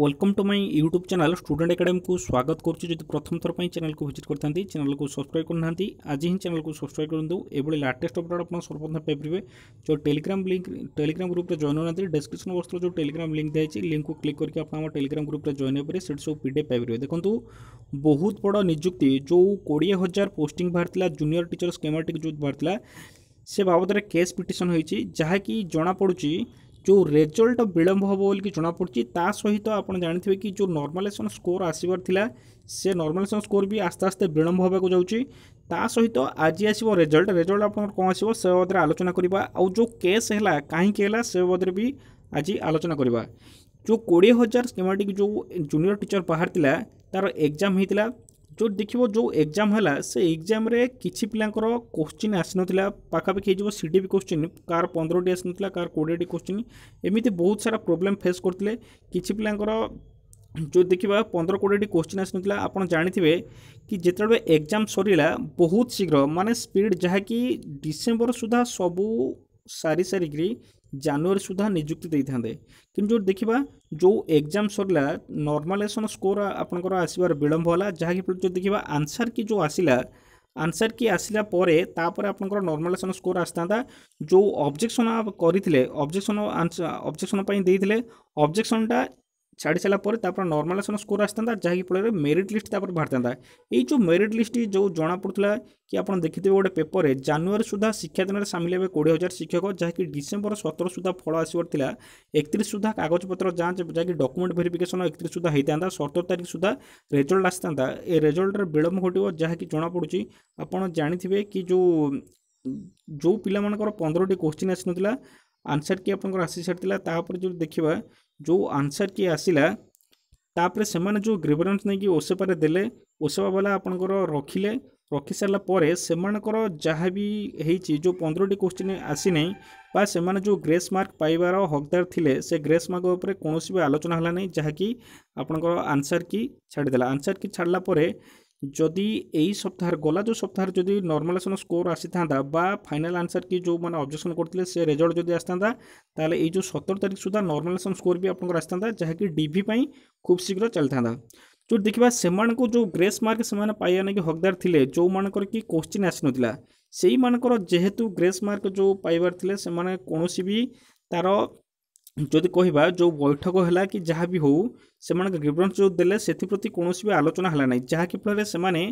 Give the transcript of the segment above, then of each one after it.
welcome to my YouTube channel Student Academy কু স্বাগত করছি যদি প্রথম থর চ্যানেল কু ভিজিট করে থাকে চ্যানেল কু সবসক্রাইব করে না আজ হি চ্যানেল কু সবসক্রাইব করতু এইভাবে লাটেস্ট অপডেট আপনার সর্বপ্রথম পাইপারে যে টেলিগ্রাম লিঙ্ক টেলিগ্রাম গ্রুপে জয়েন হো না ডেসক্রিপশন বক্সর যে টেলিগ্রাম লিঙ্ক দিয়েছি লিঙ্ক কু ক্লিক করি আপনার আমার টেলিগ্রাম গ্রুপে জয়েন হয়ে সেটি সব পিডিএফ পাইপারে দেখুন বহুত বড় নিযুক্তি যে কোড়িয়ে হাজার পোস্টিং বাহার জুনিয়র টিচর স্কেমাটিক যে বাহার সে বাবদরে কেস পিটিশন হয়েছে যা কি জনা পড়ুছি जो ରେଜଲ୍ଟ ବିଳମ୍ବ ହେବ ବୋଲିକି ଜଣାପଡ଼ୁଛି ତା ସହିତ ଆପଣ ଜାଣିଥିବେ କି ଯେଉଁ ନର୍ମାଲାଇଜେସନ୍ ସ୍କୋର୍ ଆସିବାର ଥିଲା ସେ ନର୍ମାଲାଇଜେସନ୍ ସ୍କୋର୍ ବି ଆସ୍ତେ ଆସ୍ତେ ବିଳମ୍ବ ହେବାକୁ ଯାଉଛି ତା ସହିତ ଆଜି ଆସିବ ରେଜଲ୍ଟ ରେଜଲ୍ଟ ଆପଣଙ୍କର କ'ଣ ଆସିବ ସେ ବାବଦରେ ଆଲୋଚନା କରିବା ଆଉ ଯେଉଁ କେସ୍ ହେଲା କାହିଁକି ହେଲା ସେ ବାବଦରେ ବି ଆଜି ଆଲୋଚନା କରିବା ଯେଉଁ କୋଡ଼ିଏ ହଜାର ସ୍କିମାଟିକ୍ ଯେଉଁ ଜୁନିୟର ଟିଚର୍ ବାହାରିଥିଲା ତା'ର ଏକ୍ଜାମ୍ ହୋଇଥିଲା जो देख जो एग्जाम है से एग्जाम रे किसी पिलांर क्वेश्चन आसनला पखापाखि जो सी डी क्वेश्चन कार पंद्रह टी आसनला कार कोड़े क्वेश्चन एमती बहुत सारा प्रोब्लेम फेस करते कि पिलांर जो देखा पंद्रह कोड़े क्वेश्चन आसनला आप जाथे कि जिते एग्जाम सरला बहुत शीघ्र मान स्पीड जहाँकि डिसेम्बर सुधा सबू सारी सारिकी ଜାନୁଆରୀସୁଦ୍ଧା ନିଯୁକ୍ତି ଦେଇଥାନ୍ତେ କିନ୍ତୁ ଯେଉଁଠି ଦେଖିବା ଯେଉଁ ଏକ୍ଜାମ୍ ସରିଲା ନର୍ମାଲାଇଜେସନ୍ ସ୍କୋର୍ ଆପଣଙ୍କର ଆସିବାର ବିଳମ୍ବ ହେଲା ଯାହାକି ଯଦି ଦେଖିବା ଆନ୍ସର୍ କି ଯେଉଁ ଆସିଲା ଆନ୍ସର୍ କି ଆସିଲା ପରେ ତାପରେ ଆପଣଙ୍କର ନର୍ମାଲାଇଜେସନ୍ ସ୍କୋର୍ ଆସିଥାନ୍ତା ଯେଉଁ ଅବଜେକ୍ସନ୍ କରିଥିଲେ ଅବଜେକ୍ସନ୍ ଅବଜେକ୍ସନ୍ ପାଇଁ ଦେଇଥିଲେ ଅବଜେକ୍ସନ୍ଟା ଛାଡ଼ି ସାରିଲା ପରେ ତାପରେ ନର୍ମାଲ୍ ଆସନ ସ୍କୋର୍ ଆସିଥାନ୍ତା ଯାହାକି ଫଳରେ ମେରିଟ୍ ଲିଷ୍ଟ ତାପରେ ବାହାରିଥାନ୍ତା ଏଇ ଯେଉଁ ମେରିଟ୍ ଲିଷ୍ଟ ଯେଉଁ ଜଣାପଡ଼ୁଥିଲା କି ଆପଣ ଦେଖିଥିବେ ଗୋଟେ ପେପରରେ ଜାନୁଆରୀ ସୁଦ୍ଧା ଶିକ୍ଷାଦାନରେ ସାମିଲ ହେବେ କୋଡ଼ିଏ ହଜାର ଶିକ୍ଷକ ଯାହାକି ଡିସେମ୍ବର ସତର ସୁଦ୍ଧା ଫଳ ଆସିବାର ଥିଲା ଏକତିରିଶ ସୁଦ୍ଧା କାଗଜପତ୍ର ଯାଞ୍ଚ ଯାହାକି ଡକୁମେଣ୍ଟ ଭେରିଫିକେସନ୍ ଏକତିରିଶ ସୁଦ୍ଧା ହେଇଥାନ୍ତା ସତର ତାରିଖ ସୁଦ୍ଧା ରେଜଲ୍ଟ ଆସିଥାନ୍ତା ଏ ରେଜଲ୍ଟରେ ବିଳମ୍ବ ଘଟିବ ଯାହାକି ଜଣାପଡ଼ୁଛି ଆପଣ ଜାଣିଥିବେ କି ଯେଉଁ ଯେଉଁ ପିଲାମାନଙ୍କର ପନ୍ଦରଟି କୋଶ୍ଚିନ୍ ଆସିନଥିଲା ଆନ୍ସର୍ କି ଆପଣଙ୍କର ଆସି ସାରିଥିଲା ତାପରେ ଯଦି ଦେଖିବା ଯେଉଁ ଆନ୍ସର୍ଟି ଆସିଲା ତାପରେ ସେମାନେ ଯେଉଁ ଗ୍ରିଭରାନ୍ସ ନେଇକି ଓସେପାରେ ଦେଲେ ଓସେପାବାଲା ଆପଣଙ୍କର ରଖିଲେ ରଖିସାରିଲା ପରେ ସେମାନଙ୍କର ଯାହା ବି ହେଇଛି ଯେଉଁ ପନ୍ଦରଟି କୋଶ୍ଚିନ୍ ଆସିନାହିଁ ବା ସେମାନେ ଯେଉଁ ଗ୍ରେସ୍ ମାର୍କ ପାଇବାର ହକଦାର ଥିଲେ ସେ ଗ୍ରେସ୍ ମାର୍କ ଉପରେ କୌଣସି ବି ଆଲୋଚନା ହେଲା ନାହିଁ ଯାହାକି ଆପଣଙ୍କର ଆନ୍ସର୍ କି ଛାଡ଼ିଦେଲା ଆନ୍ସର୍ କି ଛାଡ଼ିଲା ପରେ যদি এই সপ্তাহের গলা যে সপ্তাহের যদি নর্মাল আসন স্কোর আসিথান্তা বা ফাইনাল আনসার কি যে অবজেকশন করলে সে রেজল্ট যদি আসিথান্তা তাহলে এই যে সতের তারিখ সুদ্ধা নর্মাল আসন স্কোর বি আপনার আসিথান্তা যাকি ডিভি পাই খুব শীঘ্র চালিথান্তা जो देखा से जो ग्रेस मार्क से पाइबा नहीं हकदार थे जो मानकर कि क्वेश्चन आसनला से मानकर जेहेतु ग्रेस मार्क जो पाइबार थे से कौन भी तार ଯଦି କହିବା ଯେଉଁ ବୈଠକ ହେଲା କି ଯାହା ବି ହେଉ ସେମାନଙ୍କ ଗ୍ରିଭରାନ୍ସ ଯେଉଁ ଦେଲେ ସେଥିପ୍ରତି କୌଣସି ବି ଆଲୋଚନା ହେଲା ନାହିଁ ଯାହାକି ଫଳରେ ସେମାନେ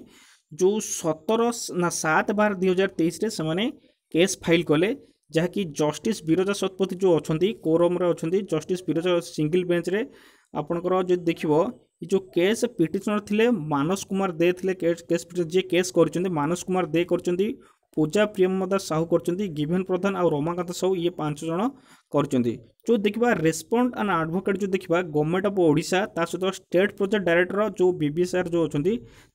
ଯେଉଁ ସତର ନା ସାତ ବାର ଦୁଇ ହଜାର ତେଇଶରେ ସେମାନେ କେସ୍ ଫାଇଲ୍ କଲେ ଯାହାକି ଜଷ୍ଟିସ୍ ବିରଜା ଶତପଥୀ ଯେଉଁ ଅଛନ୍ତି କୋରମରେ ଅଛନ୍ତି ଜଷ୍ଟିସ୍ ବିରଜା ସିଙ୍ଗିଲ୍ ବେଞ୍ଚରେ ଆପଣଙ୍କର ଯଦି ଦେଖିବ ଏ ଯେଉଁ କେସ୍ ପିଟିସନର୍ ଥିଲେ ମାନସ କୁମାର ଦେ ଥିଲେ କେସ୍ ପିଟିସନ ଯିଏ କେସ୍ କରିଛନ୍ତି ମାନସ କୁମାର ଦେ କରିଛନ୍ତି ପୂଜା ପ୍ରିୟମଦା ସାହୁ କରିଛନ୍ତି ଗିଭେନ୍ ପ୍ରଧାନ ଆଉ ରମାକାନ୍ତ ସାହୁ ଇଏ ପାଞ୍ଚ ଜଣ କରିଛନ୍ତି ଯେଉଁ ଦେଖିବା ରେସ୍ପଣ୍ଡ ଆଣ୍ଡ ଆଡ଼ଭୋକେଟ୍ ଯେଉଁ ଦେଖିବା ଗଭର୍ଣ୍ଣମେଣ୍ଟ ଅଫ୍ ଓଡ଼ିଶା ତା ସହିତ ଷ୍ଟେଟ୍ ପ୍ରୋଜେକ୍ଟ ଡାଇରେକ୍ଟର ଯେଉଁ ବି ବି ସାର୍ ଯେଉଁ ଅଛନ୍ତି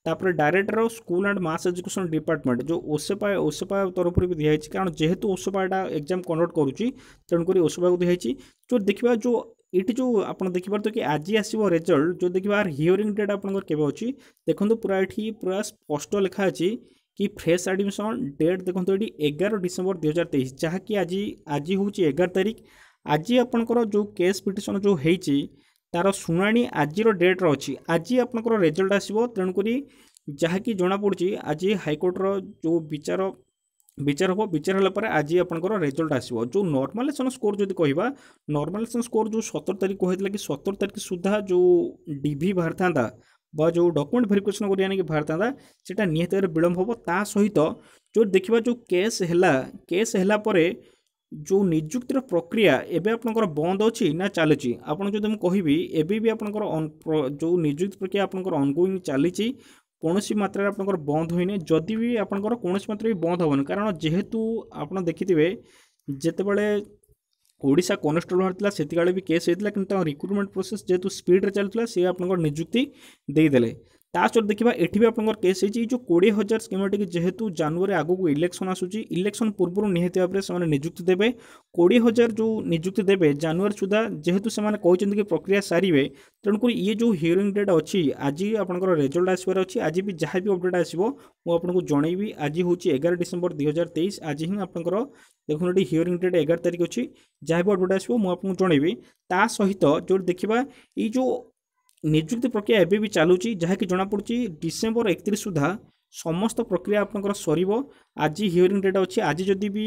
ତାପରେ director school and mass education department ଯେଉଁ ଓସେପା ଓସେପା ତରଫରୁ ବି ଦିଆଯାଇଛି କାରଣ ଯେହେତୁ ଓସେପା ଏଇଟା ଏକ୍ଜାମ୍ କଣ୍ଡକ୍ଟ କରୁଛି ତେଣୁକରି ଓସେପାକୁ ଦିଆଯାଇଛି ଯେଉଁ ଦେଖିବା ଯେଉଁ ଏଇଠି ଯେଉଁ ଆପଣ ଦେଖିପାରୁଥିବେ କି ଆଜି ଆସିବ ରେଜଲ୍ଟ ଯେଉଁ ଦେଖିବା ହିୟରିଂ ଡେଟ୍ ଆପଣଙ୍କର କେବେ ଅଛି ଦେଖନ୍ତୁ ପୁରା ଏଠି ପୁରା ସ୍ପଷ୍ଟ ଲେଖା ଅଛି कि ଫ୍ରେଶ୍ ଆଡ଼ମିସନ୍ ଡେଟ୍ ଦେଖନ୍ତୁ ଏଠି ଏଗାର ଡିସେମ୍ବର ଦୁଇହଜାର ତେଇଶ ଯାହାକି ଆଜି ଆଜି ହେଉଛି ଏଗାର ତାରିଖ ଆଜି ଆପଣଙ୍କର ଯେଉଁ କେସ୍ ପିଟିସନ୍ ଯେଉଁ ହେଇଛି ତା'ର ଶୁଣାଣି ଆଜିର ଡେଟ୍ର ଅଛି ଆଜି ଆପଣଙ୍କର ରେଜଲ୍ଟ ଆସିବ ତେଣୁକରି ଯାହାକି ଜଣାପଡ଼ୁଛି ଆଜି ହାଇକୋର୍ଟର ଯେଉଁ ବିଚାର বিচার হব বিচার হল পরে আজ আপনার রেজল্ট আসব যে নর্মালেসন স্কোর যদি কহবা নর্মালেসন স্কোর যে সতের তারিখ কুহলা কি সতের তারিখ সুদ্ধা যে ডিভি বাহার থাকে ବା ଯେଉଁ ଡକୁମେଣ୍ଟ ଭେରିଫିକେସନ୍ କରିବା ନେଇକି ବାହାରିଥାନ୍ତା ସେଇଟା ନିହାତି ଭାବରେ ବିଳମ୍ବ ହେବ ତା ସହିତ ଯେଉଁ ଦେଖିବା ଯେଉଁ କେସ୍ ହେଲା କେସ୍ ହେଲା ପରେ ଯେଉଁ ନିଯୁକ୍ତିର ପ୍ରକ୍ରିୟା ଏବେ ଆପଣଙ୍କର ବନ୍ଦ ଅଛି ନା ଚାଲିଛି ଆପଣ ଯଦି ମୁଁ କହିବି ଏବେ ବି ଆପଣଙ୍କର ଯେଉଁ ନିଯୁକ୍ତି ପ୍ରକ୍ରିୟା ଆପଣଙ୍କର ଅନଗୋଇଂ ଚାଲିଛି କୌଣସି ମାତ୍ରାରେ ଆପଣଙ୍କର ବନ୍ଦ ହୋଇନି ଯଦି ବି ଆପଣଙ୍କର କୌଣସି ମାତ୍ରାରେ ବି ବନ୍ଦ ହେବନି କାରଣ ଯେହେତୁ ଆପଣ ଦେଖିଥିବେ ଯେତେବେଳେ ओडा कनेस्टेबल बाहर से भी केस होता है कि रिक्रुटमेंट प्रोसेस जेहतु स्पीड में चलता सी आपको निजुक्ति देदे ତା ସହିତ ଦେଖିବା ଏଠି ବି ଆପଣଙ୍କର କେସ୍ ହେଇଛି ଯେଉଁ କୋଡ଼ିଏ ହଜାର ସ୍କିମଟିକି ଯେହେତୁ ଜାନୁଆରୀ ଆଗକୁ ଇଲେକ୍ସନ୍ ଆସୁଛି ଇଲେକ୍ସନ୍ ପୂର୍ବରୁ ନିହାତି ଭାବରେ ସେମାନେ ନିଯୁକ୍ତି ଦେବେ କୋଡ଼ିଏ ହଜାର ଯେଉଁ ନିଯୁକ୍ତି ଦେବେ ଜାନୁଆରୀ ସୁଦ୍ଧା ଯେହେତୁ ସେମାନେ କହିଛନ୍ତି କି ପ୍ରକ୍ରିୟା ସାରିବେ ତେଣୁକରି ଇଏ ଯେଉଁ ହିୟରିଂ ଡେଟ୍ ଅଛି ଆଜି ଆପଣଙ୍କର ରେଜଲ୍ଟ ଆସିବାର ଅଛି ଆଜି ବି ଯାହା ବି ଅପଡ଼େଟ୍ ଆସିବ ମୁଁ ଆପଣଙ୍କୁ ଜଣେଇବି ଆଜି ହେଉଛି ଏଗାର ଡିସେମ୍ବର ଦୁଇ ହଜାର ତେଇଶ ଆଜି ହିଁ ଆପଣଙ୍କର ଦେଖନ୍ତୁ ଏଠି ହିୟରିଂ ଡେଟ୍ ଏଗାର ତାରିଖ ଅଛି ଯାହା ବି ଅପଡ଼େଟ୍ ଆସିବ ମୁଁ ଆପଣଙ୍କୁ ଜଣେଇବି ତା ସହିତ ଯେଉଁଠି ଦେଖିବା ଏଇ ଯେଉଁ ନିଯୁକ୍ତି ପ୍ରକ୍ରିୟା ଏବେ ବି ଚାଲୁଛି ଯାହାକି ଜଣାପଡ଼ୁଛି ଡିସେମ୍ବର ଏକତିରିଶ ସୁଦ୍ଧା ସମସ୍ତ ପ୍ରକ୍ରିୟା ଆପଣଙ୍କର ସରିବ ଆଜି ହିୟରିଂ ଡେଟ୍ ଅଛି ଆଜି ଯଦି ବି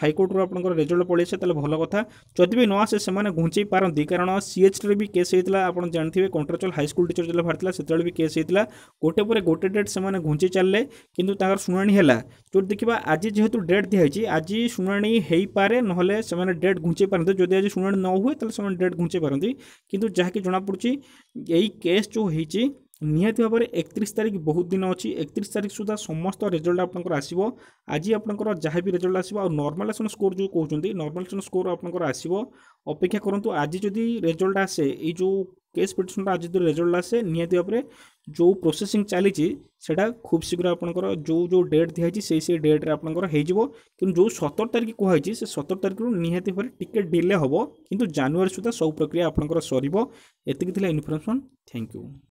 हाइकोर्टर आपजल्ट पड़े तो भल कथा जदि भी न आसे से घुंचे पारती कारण सीएचटे भी केस होता आप जानते हैं कंट्राचल हाईस्कल टीचर जो बाहर से भी केस होता गोटे पर गोटे डेट से घुंचे चलने किंतु तरह शुणी है जो देखा आज जेहतु डेट दिखाई आज शुणी हो पाए ना डेट घुंचे पारे जदि आज शुणी न हुए तो डेट घुंचे पारती कि जहाँकि जमापड़ी यही केस जो होती ନିହାତି ଭାବରେ ଏକତିରିଶ ତାରିଖ ବହୁତ ଦିନ ଅଛି ଏକତିରିଶ ତାରିଖ ସୁଦ୍ଧା ସମସ୍ତ ରେଜଲ୍ଟ ଆପଣଙ୍କର ଆସିବ ଆଜି ଆପଣଙ୍କର ଯାହା ବି ରେଜଲ୍ଟ ଆସିବ ଆଉ ନର୍ମାଲାଇଜେସନ୍ ସ୍କୋର ଯେଉଁ କହୁଛନ୍ତି ନର୍ମାଲାଇଜେସନ୍ ସ୍କୋର ଆପଣଙ୍କର ଆସିବ ଅପେକ୍ଷା କରନ୍ତୁ ଆଜି ଯଦି ରେଜଲ୍ଟ ଆସେ ଏଇ ଯେଉଁ କେସ୍ ପିଟିସନ୍ର ଆଜି ଯଦି ରେଜଲ୍ଟ ଆସେ ନିହାତି ଭାବରେ ଯେଉଁ ପ୍ରୋସେସିଂ ଚାଲିଛି ସେଇଟା ଖୁବ୍ ଶୀଘ୍ର ଆପଣଙ୍କର ଯେଉଁ ଯେଉଁ ଡେଟ୍ ଦିଆହେଇଛି ସେଇ ସେଇ ଡେଟ୍ରେ ଆପଣଙ୍କର ହେଇଯିବ କିନ୍ତୁ ଯେଉଁ ସତର ତାରିଖ କୁହାହେଇଛି ସେ ସତର ତାରିଖରୁ ନିହାତି ଭାବରେ ଟିକେ ଡିଲେ ହେବ କିନ୍ତୁ ଜାନୁଆରୀ ସୁଦ୍ଧା ସବୁ ପ୍ରକ୍ରିୟା ଆପଣଙ୍କର ସରିବ ଏତିକି ଥିଲା ଇନଫର୍ମେସନ୍ ଥ୍ୟାଙ୍କ ୟୁ